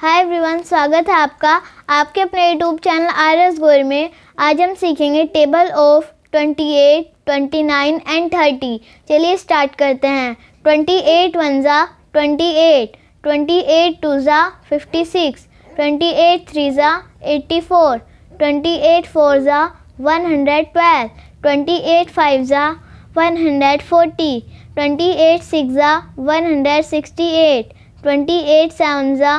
hi everyone स्वागत है आपका आपके अपने YouTube channel R S Goyal में आज हम सीखेंगे टेबल ऑफ 28, 29 एंड 30 चलिए स्टार्ट करते हैं 28 एट वन ज़ा twenty eight twenty eight two ज़ा fifty six twenty eight three ज़ा eighty four twenty eight four ज़ा one hundred twelve twenty eight five ज़ा one hundred forty twenty eight six ज़ा one hundred sixty eight twenty eight seven ज़ा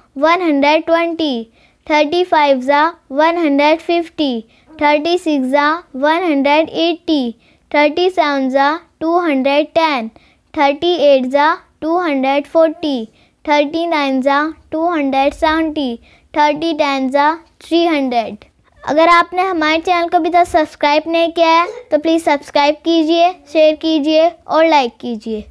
one hundred twenty thirty five ज़ा one hundred fifty thirty six ज़ा one hundred eighty thirty seven ज़ा two hundred ten thirty eight ज़ा two hundred forty thirty nine ज़ा two hundred seventy thirty ten ज़ा three hundred अगर आपने हमारे channel को अभी तक सब्सक्राइब नहीं किया है तो प्लीज़ सब्सक्राइब कीजिए शेयर कीजिए और लाइक कीजिए